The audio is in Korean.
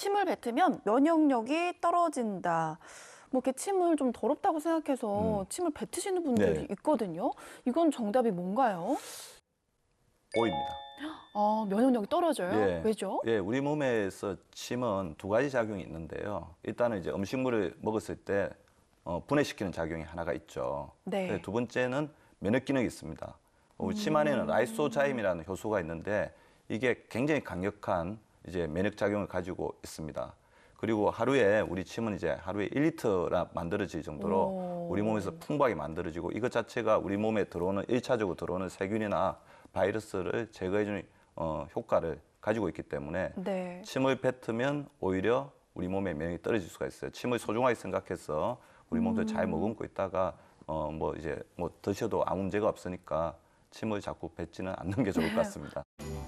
침을 뱉으면 면역력이 떨어진다. 뭐 이렇게 침을 좀 더럽다고 생각해서 음. 침을 뱉으시는 분들이 네. 있거든요. 이건 정답이 뭔가요? 오입니다. 아, 면역력이 떨어져요? 예. 왜죠? 예, 우리 몸에서 침은 두 가지 작용이 있는데요. 일단은 이제 음식물을 먹었을 때 어, 분해시키는 작용이 하나가 있죠. 네. 네 두 번째는 면역 기능이 있습니다. 음. 침 안에는 음. 라이소자임이라는 효소가 있는데 이게 굉장히 강력한 이제 면역 작용을 가지고 있습니다. 그리고 하루에 우리 침은 이제 하루에 1리터나 만들어질 정도로 우리 몸에서 풍부하게 만들어지고 이것 자체가 우리 몸에 들어오는 일차적으로 들어오는 세균이나 바이러스를 제거해주는 어, 효과를 가지고 있기 때문에 네. 침을 뱉으면 오히려 우리 몸의 면역이 떨어질 수가 있어요. 침을 소중하게 생각해서 우리 몸도 음. 잘 머금고 있다가 어뭐 이제 뭐 드셔도 아무 문제가 없으니까 침을 자꾸 뱉지는 않는 게 좋을 것 같습니다.